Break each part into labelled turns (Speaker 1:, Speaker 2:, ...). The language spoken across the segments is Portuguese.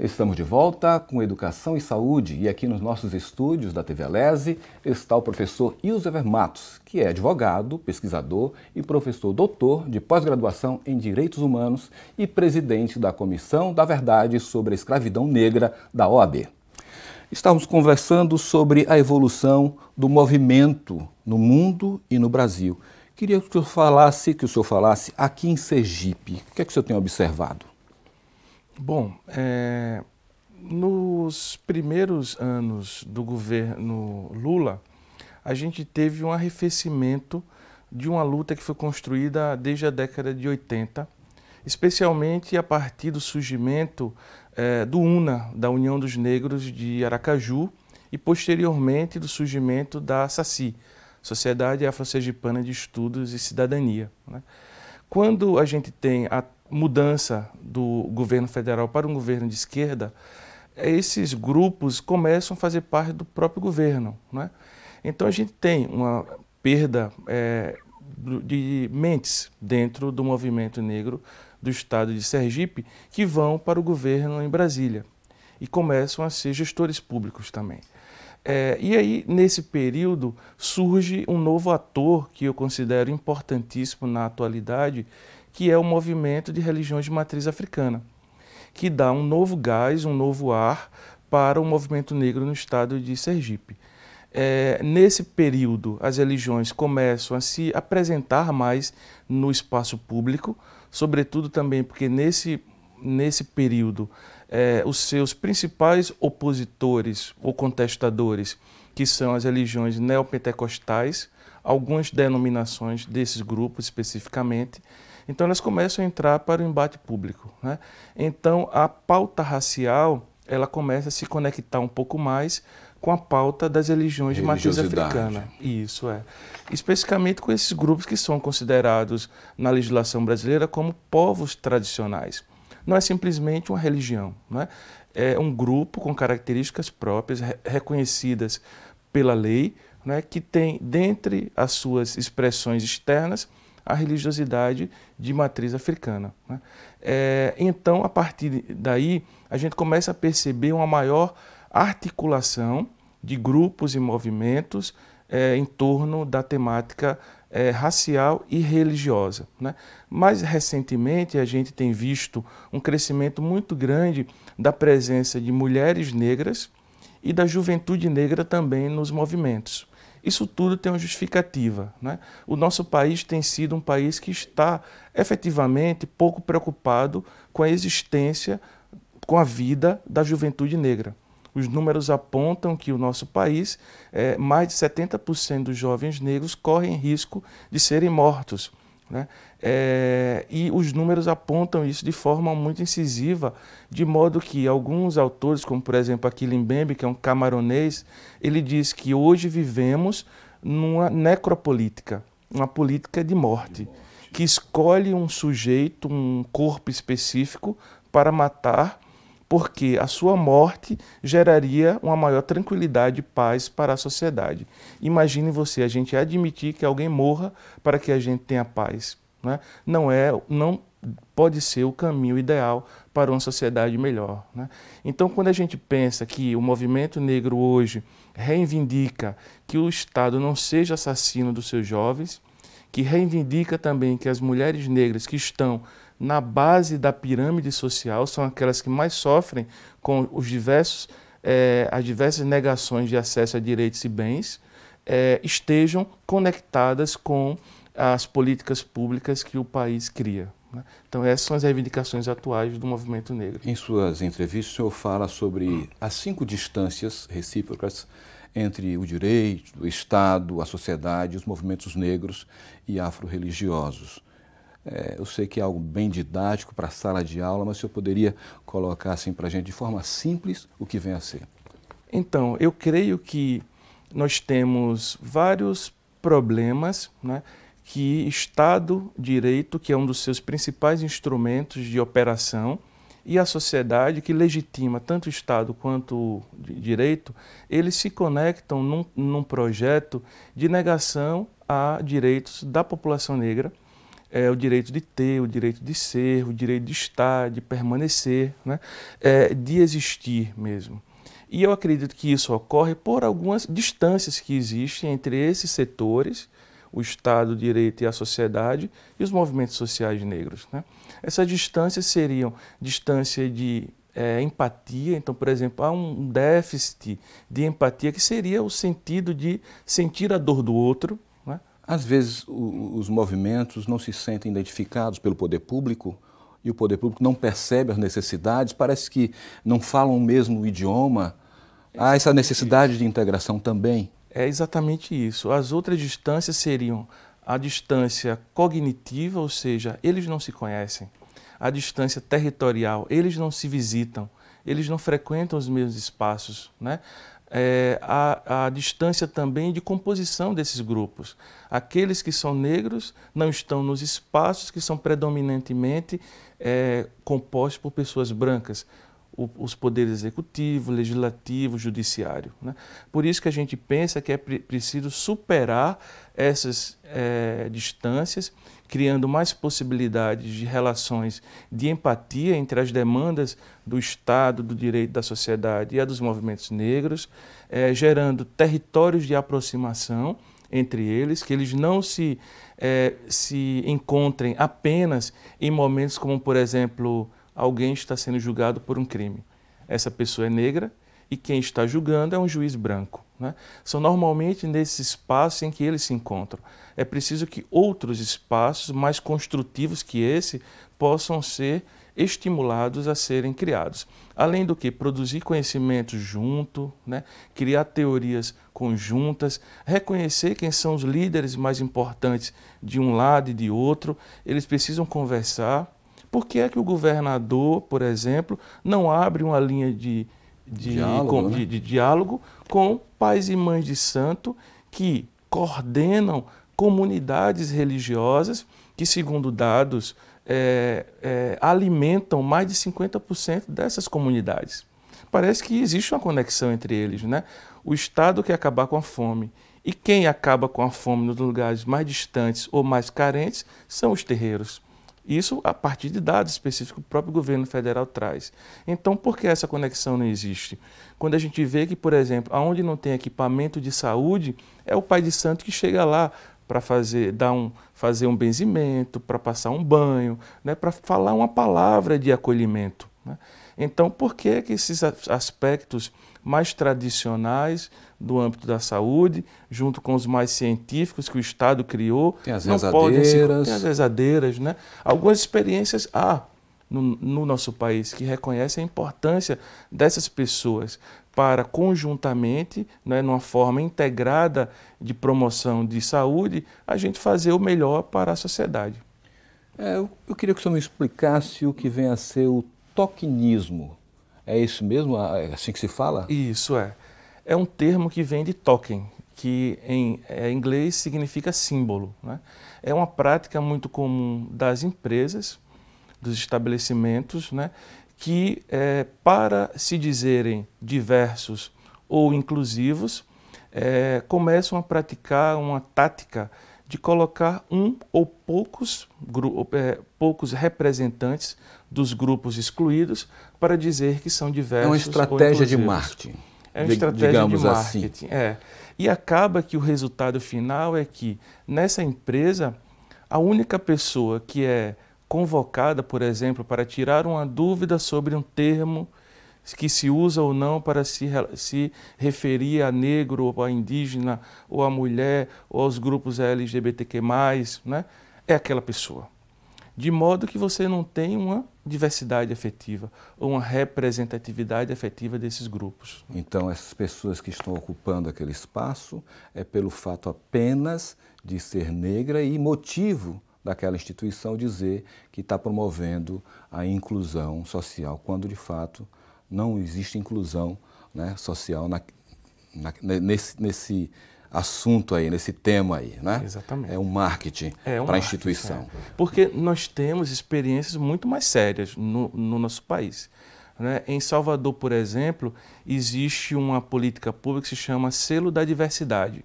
Speaker 1: Estamos de volta com Educação e Saúde e aqui nos nossos estúdios da TV Alese está o professor Ilsever Matos, que é advogado, pesquisador e professor doutor de pós-graduação em Direitos Humanos e presidente da Comissão da Verdade sobre a Escravidão Negra da OAB. Estamos conversando sobre a evolução do movimento no mundo e no Brasil. Queria que o senhor falasse, que o senhor falasse aqui em Sergipe. O que é que o senhor tem observado?
Speaker 2: Bom, é, nos primeiros anos do governo Lula, a gente teve um arrefecimento de uma luta que foi construída desde a década de 80, especialmente a partir do surgimento é, do UNA, da União dos Negros de Aracaju, e posteriormente do surgimento da SACI, Sociedade Afro-Sergipana de Estudos e Cidadania. Né? Quando a gente tem a mudança do governo federal para um governo de esquerda, é, esses grupos começam a fazer parte do próprio governo. Né? Então a gente tem uma perda é, de mentes dentro do movimento negro do estado de Sergipe que vão para o governo em Brasília e começam a ser gestores públicos também. É, e aí, nesse período, surge um novo ator que eu considero importantíssimo na atualidade, que é o movimento de religiões de matriz africana, que dá um novo gás, um novo ar para o movimento negro no estado de Sergipe. É, nesse período, as religiões começam a se apresentar mais no espaço público, sobretudo também porque nesse, nesse período é, os seus principais opositores ou contestadores, que são as religiões neopentecostais, algumas denominações desses grupos especificamente, então elas começam a entrar para o embate público. Né? Então a pauta racial ela começa a se conectar um pouco mais com a pauta das religiões de matriz africana. Isso é. Especificamente com esses grupos que são considerados na legislação brasileira como povos tradicionais. Não é simplesmente uma religião, né? é um grupo com características próprias, re reconhecidas pela lei, né? que tem, dentre as suas expressões externas, a religiosidade de matriz africana. Né? É, então, a partir daí, a gente começa a perceber uma maior articulação de grupos e movimentos é, em torno da temática é, racial e religiosa. Né? Mais recentemente, a gente tem visto um crescimento muito grande da presença de mulheres negras e da juventude negra também nos movimentos. Isso tudo tem uma justificativa. Né? O nosso país tem sido um país que está efetivamente pouco preocupado com a existência, com a vida da juventude negra. Os números apontam que o nosso país, é, mais de 70% dos jovens negros correm risco de serem mortos. Né? É, e os números apontam isso de forma muito incisiva, de modo que alguns autores, como por exemplo Aquilin Bembe, que é um camaronês, ele diz que hoje vivemos numa necropolítica, uma política de morte, que escolhe um sujeito, um corpo específico para matar, porque a sua morte geraria uma maior tranquilidade e paz para a sociedade. Imagine você, a gente admitir que alguém morra para que a gente tenha paz né? não é, não pode ser o caminho ideal para uma sociedade melhor. Né? Então, quando a gente pensa que o movimento negro hoje reivindica que o Estado não seja assassino dos seus jovens, que reivindica também que as mulheres negras que estão na base da pirâmide social são aquelas que mais sofrem com os diversos, eh, as diversas negações de acesso a direitos e bens, eh, estejam conectadas com as políticas públicas que o país cria. Né?
Speaker 1: Então, essas são as reivindicações atuais do movimento negro. Em suas entrevistas, o senhor fala sobre as cinco distâncias recíprocas entre o direito, o Estado, a sociedade, os movimentos negros e afro-religiosos. É, eu sei que é algo bem didático para a sala de aula, mas o senhor poderia colocar assim para a gente de forma simples o que vem a ser?
Speaker 2: Então, eu creio que nós temos vários problemas, né? que Estado direito, que é um dos seus principais instrumentos de operação, e a sociedade que legitima tanto Estado quanto direito, eles se conectam num, num projeto de negação a direitos da população negra, é, o direito de ter, o direito de ser, o direito de estar, de permanecer, né? É, de existir mesmo. E eu acredito que isso ocorre por algumas distâncias que existem entre esses setores o Estado de Direito e a sociedade e os movimentos sociais negros. Né? Essas distâncias seriam distância de é, empatia, então, por exemplo, há
Speaker 1: um déficit de empatia que seria o sentido de sentir a dor do outro. Né? Às vezes o, os movimentos não se sentem identificados pelo poder público e o poder público não percebe as necessidades, parece que não falam o mesmo idioma. Há essa necessidade de integração também.
Speaker 2: É exatamente
Speaker 1: isso. As outras
Speaker 2: distâncias seriam a distância cognitiva, ou seja, eles não se conhecem, a distância territorial, eles não se visitam, eles não frequentam os mesmos espaços, né? É, a, a distância também de composição desses grupos. Aqueles que são negros não estão nos espaços que são predominantemente é, compostos por pessoas brancas, o, os poderes executivo, legislativo, judiciário. Né? Por isso que a gente pensa que é pre preciso superar essas é, distâncias, criando mais possibilidades de relações de empatia entre as demandas do Estado, do direito da sociedade e a dos movimentos negros, é, gerando territórios de aproximação entre eles, que eles não se, é, se encontrem apenas em momentos como, por exemplo, alguém está sendo julgado por um crime. Essa pessoa é negra e quem está julgando é um juiz branco. Né? São normalmente nesse espaço em que eles se encontram. É preciso que outros espaços mais construtivos que esse possam ser estimulados a serem criados. Além do que, produzir conhecimento junto, né? criar teorias conjuntas, reconhecer quem são os líderes mais importantes de um lado e de outro, eles precisam conversar por que é que o governador, por exemplo, não abre uma linha de, de, diálogo, com, né? de, de diálogo com pais e mães de santo que coordenam comunidades religiosas que, segundo dados, é, é, alimentam mais de 50% dessas comunidades. Parece que existe uma conexão entre eles, né? O Estado quer acabar com a fome e quem acaba com a fome nos lugares mais distantes ou mais carentes são os terreiros. Isso a partir de dados específicos que o próprio governo federal traz. Então, por que essa conexão não existe? Quando a gente vê que, por exemplo, aonde não tem equipamento de saúde, é o pai de santo que chega lá para fazer, dar um, fazer um benzimento, para passar um banho, né, para falar uma palavra de acolhimento. Né? Então, por que, que esses aspectos mais tradicionais do âmbito da saúde, junto com os mais científicos que o Estado criou. Tem as rezadeiras. Podem, tem as rezadeiras, né? Algumas experiências há no, no nosso país que reconhecem a importância dessas pessoas para conjuntamente, né, numa forma integrada de promoção de saúde, a gente fazer o melhor para a sociedade.
Speaker 1: É, eu, eu queria que o senhor me explicasse o que vem a ser o toquinismo. É isso mesmo? Ah, é assim que se
Speaker 2: fala? Isso é é um termo que vem de token, que em é, inglês significa símbolo. Né? É uma prática muito comum das empresas, dos estabelecimentos, né? que é, para se dizerem diversos ou inclusivos, é, começam a praticar uma tática de colocar um ou poucos, é, poucos representantes dos grupos excluídos para dizer que são diversos. É uma estratégia de marketing. É uma estratégia de assim. marketing. Assim. É. E acaba que o resultado final é que, nessa empresa, a única pessoa que é convocada, por exemplo, para tirar uma dúvida sobre um termo que se usa ou não para se, se referir a negro ou a indígena ou a mulher ou aos grupos LGBTQ+, né? é aquela pessoa. De modo que você não tem uma diversidade afetiva ou uma representatividade afetiva desses grupos.
Speaker 1: Então, essas pessoas que estão ocupando aquele espaço é pelo fato apenas de ser negra e motivo daquela instituição dizer que está promovendo a inclusão social, quando de fato não existe inclusão né, social na, na, nesse, nesse assunto aí, nesse tema aí, né? Exatamente. É um marketing é um para a instituição. É.
Speaker 2: Porque nós temos experiências muito mais sérias no, no nosso país. Né? Em Salvador, por exemplo, existe uma política pública que se chama Selo da Diversidade.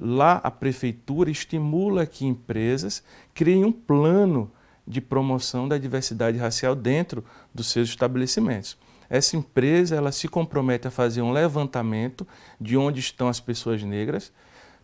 Speaker 2: Lá, a prefeitura estimula que empresas criem um plano de promoção da diversidade racial dentro dos seus estabelecimentos. Essa empresa ela se compromete a fazer um levantamento de onde estão as pessoas negras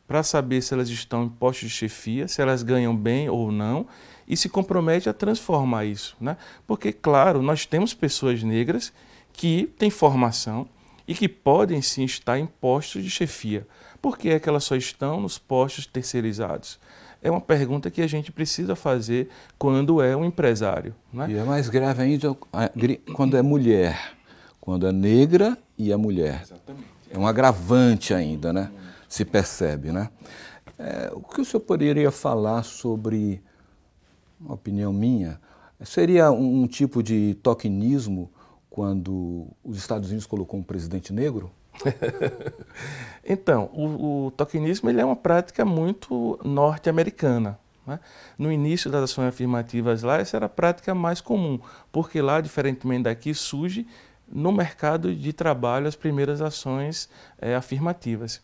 Speaker 2: para saber se elas estão em postos de chefia, se elas ganham bem ou não, e se compromete a transformar isso. Né? Porque, claro, nós temos pessoas negras que têm formação e que podem sim estar em postos de chefia. Por que é que elas só estão nos postos terceirizados? É uma pergunta que a gente precisa fazer quando é um empresário.
Speaker 1: Né? E é mais grave ainda é quando é mulher quando é negra e é mulher. Exatamente. É um agravante ainda, né? Se percebe, né? É, o que o senhor poderia falar sobre, uma opinião minha, seria um, um tipo de toquinismo quando os Estados Unidos colocou um presidente negro? então, o, o toquinismo
Speaker 2: ele é uma prática muito norte-americana. Né? No início das ações afirmativas lá, essa era a prática mais comum, porque lá, diferentemente daqui, surge no mercado de trabalho as primeiras ações é, afirmativas.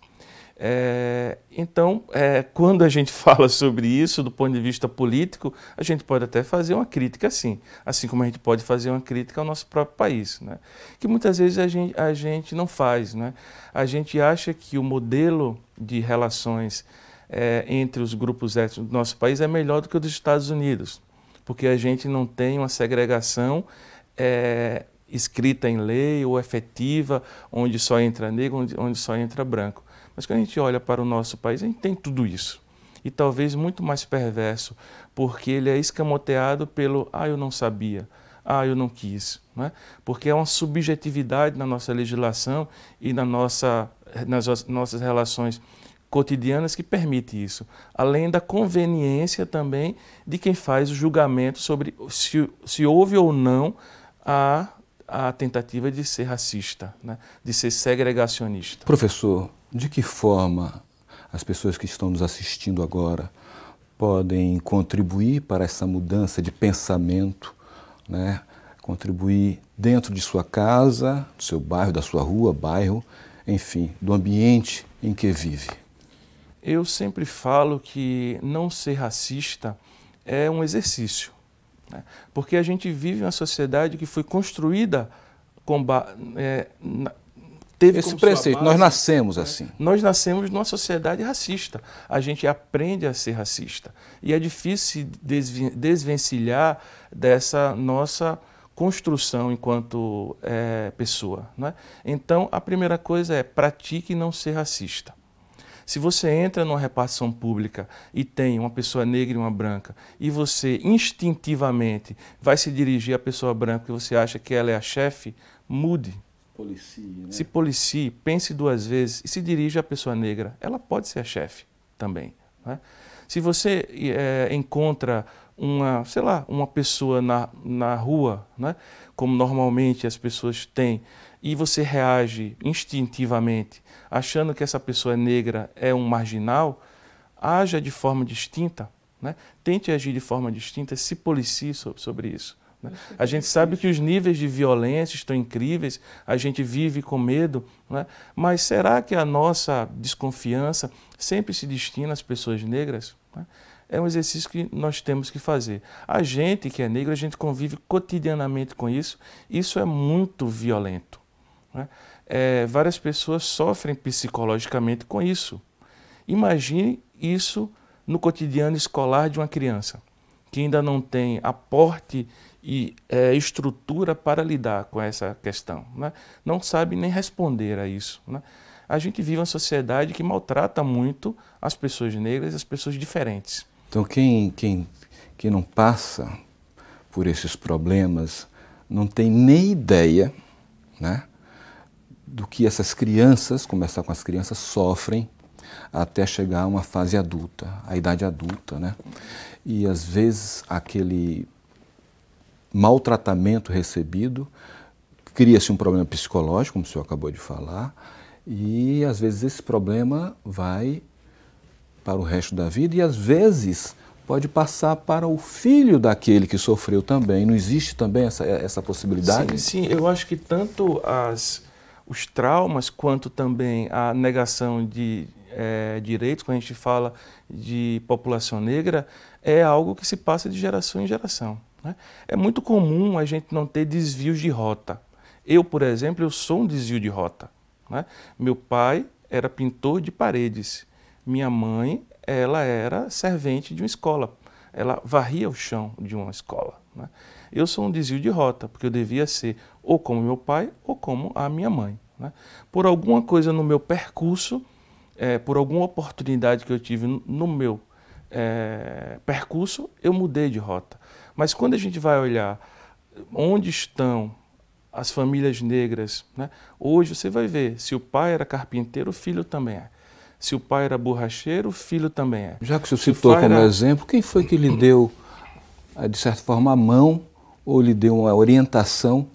Speaker 2: É, então, é, quando a gente fala sobre isso do ponto de vista político, a gente pode até fazer uma crítica, sim, assim como a gente pode fazer uma crítica ao nosso próprio país, né? que muitas vezes a gente, a gente não faz. Né? A gente acha que o modelo de relações é, entre os grupos étnicos do nosso país é melhor do que o dos Estados Unidos, porque a gente não tem uma segregação é, escrita em lei ou efetiva, onde só entra negro, onde, onde só entra branco. Mas quando a gente olha para o nosso país, a gente tem tudo isso e talvez muito mais perverso, porque ele é escamoteado pelo ah, eu não sabia, ah, eu não quis. Não é? Porque é uma subjetividade na nossa legislação e na nossa, nas nossas relações cotidianas que permite isso, além da conveniência também de quem faz o julgamento sobre se, se houve ou não a a tentativa de ser racista, né? de ser segregacionista.
Speaker 1: Professor, de que forma as pessoas que estão nos assistindo agora podem contribuir para essa mudança de pensamento, né? contribuir dentro de sua casa, do seu bairro, da sua rua, bairro, enfim, do ambiente em que vive?
Speaker 2: Eu sempre falo que não ser racista é um exercício. Né? Porque a gente vive uma sociedade que foi construída com é, na,
Speaker 1: teve esse preceito. nós nascemos né? assim.
Speaker 2: Nós nascemos numa sociedade racista. A gente aprende a ser racista e é difícil desvencilhar dessa nossa construção enquanto é, pessoa. Né? Então, a primeira coisa é pratique não ser racista. Se você entra numa repartição pública e tem uma pessoa negra e uma branca, e você instintivamente vai se dirigir à pessoa branca porque você acha que ela é a chefe, mude. Policie, né? Se policie, pense duas vezes e se dirija à pessoa negra. Ela pode ser a chefe também. Né? Se você é, encontra uma, sei lá, uma pessoa na, na rua, né? como normalmente as pessoas têm, e você reage instintivamente, achando que essa pessoa negra é um marginal, haja de forma distinta, né? tente agir de forma distinta, se policie sobre isso. Né? É a gente sabe que os níveis de violência estão incríveis, a gente vive com medo, né? mas será que a nossa desconfiança sempre se destina às pessoas negras? Né? é um exercício que nós temos que fazer. A gente que é negro, a gente convive cotidianamente com isso, isso é muito violento. Né? É, várias pessoas sofrem psicologicamente com isso. Imagine isso no cotidiano escolar de uma criança que ainda não tem aporte e é, estrutura para lidar com essa questão, né? não sabe nem responder a isso. Né? A gente vive uma sociedade que maltrata muito as pessoas negras e as pessoas diferentes.
Speaker 1: Então, quem, quem, quem não passa por esses problemas não tem nem ideia né, do que essas crianças, começar com as crianças, sofrem até chegar a uma fase adulta, a idade adulta. Né? E às vezes aquele maltratamento recebido cria-se um problema psicológico, como o senhor acabou de falar, e às vezes esse problema vai para o resto da vida e às vezes pode passar para o filho daquele que sofreu também. Não existe também essa, essa possibilidade?
Speaker 2: Sim, sim, eu acho que tanto as, os traumas quanto também a negação de é, direitos, quando a gente fala de população negra, é algo que se passa de geração em geração. Né? É muito comum a gente não ter desvios de rota. Eu, por exemplo, eu sou um desvio de rota. Né? Meu pai era pintor de paredes minha mãe, ela era servente de uma escola, ela varria o chão de uma escola. Né? Eu sou um desvio de rota, porque eu devia ser ou como meu pai ou como a minha mãe. Né? Por alguma coisa no meu percurso, é, por alguma oportunidade que eu tive no meu é, percurso, eu mudei de rota. Mas quando a gente vai olhar onde estão as famílias negras, né? hoje você vai ver, se o pai era carpinteiro, o filho também é. Se o pai era borracheiro, o filho também é. Já que o senhor citou como era... exemplo,
Speaker 1: quem foi que lhe deu, eh, de certa forma, a mão ou lhe deu uma orientação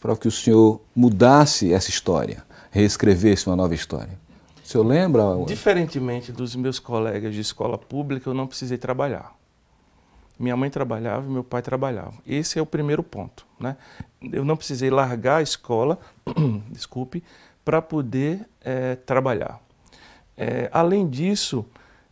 Speaker 1: para que o senhor mudasse essa história, reescrevesse uma nova história? O senhor lembra? Eh,
Speaker 2: Diferentemente dos meus colegas de escola pública, eu não precisei trabalhar. Minha mãe trabalhava e meu pai trabalhava. Esse é o primeiro ponto. Né? Eu não precisei largar a escola, desculpe, para poder é, trabalhar. É, além disso,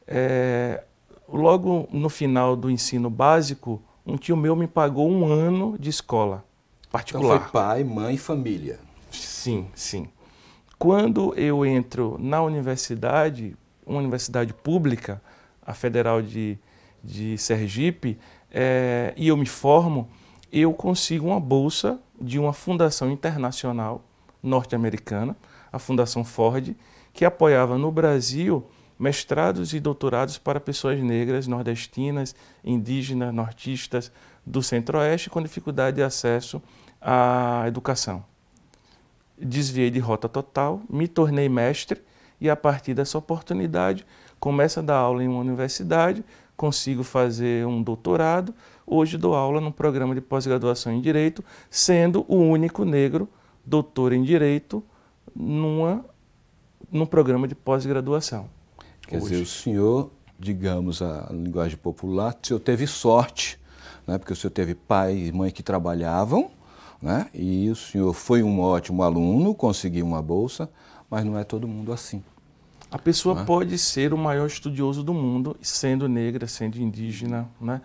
Speaker 2: é, logo no final do ensino básico, um tio meu me pagou um ano de escola particular. Então foi pai, mãe, família. Sim, sim. Quando eu entro na universidade, uma universidade pública, a Federal de, de Sergipe, é, e eu me formo, eu consigo uma bolsa de uma fundação internacional norte-americana, a Fundação Ford, que apoiava no Brasil mestrados e doutorados para pessoas negras, nordestinas, indígenas, nortistas do Centro-Oeste com dificuldade de acesso à educação. Desviei de rota total, me tornei mestre e a partir dessa oportunidade começo a dar aula em uma universidade, consigo fazer um doutorado, hoje dou aula num programa de pós-graduação em Direito, sendo o único negro doutor em Direito numa num programa de pós-graduação.
Speaker 1: Quer hoje. dizer, o senhor, digamos a linguagem popular, o senhor teve sorte, né? porque o senhor teve pai e mãe que trabalhavam, né? e o senhor foi um ótimo aluno, conseguiu uma bolsa, mas não é todo mundo assim. A pessoa né? pode
Speaker 2: ser o maior estudioso do mundo, sendo negra, sendo indígena, né?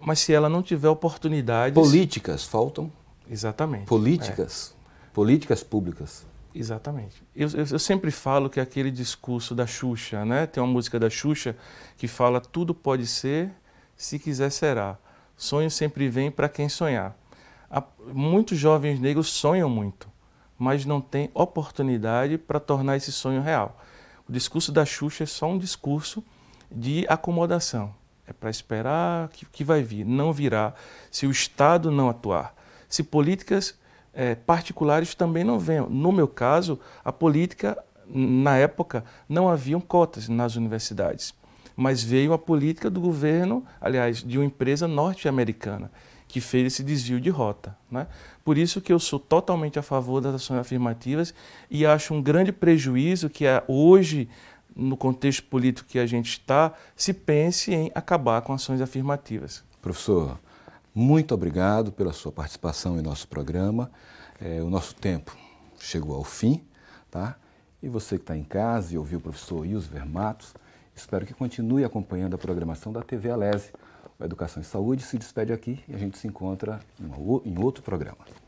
Speaker 2: mas se ela não tiver oportunidades... Políticas
Speaker 1: faltam? Exatamente. Políticas? É. Políticas públicas?
Speaker 2: Exatamente. Eu, eu, eu, sempre falo que é aquele discurso da Xuxa, né? Tem uma música da Xuxa que fala tudo pode ser, se quiser será. Sonho sempre vem para quem sonhar. Há, muitos jovens negros sonham muito, mas não têm oportunidade para tornar esse sonho real. O discurso da Xuxa é só um discurso de acomodação. É para esperar que, que vai vir. Não virá se o Estado não atuar. Se políticas é, particulares também não venham. No meu caso, a política, na época, não haviam cotas nas universidades, mas veio a política do governo, aliás, de uma empresa norte-americana, que fez esse desvio de rota. Né? Por isso que eu sou totalmente a favor das ações afirmativas e acho um grande prejuízo que é, hoje, no contexto político que a gente está, se
Speaker 1: pense em acabar com ações afirmativas. Professor, muito obrigado pela sua participação em nosso programa. É, o nosso tempo chegou ao fim, tá? E você que está em casa e ouviu o professor Ius Vermatos, espero que continue acompanhando a programação da TV Alese. O Educação e Saúde se despede aqui e a gente se encontra em outro programa.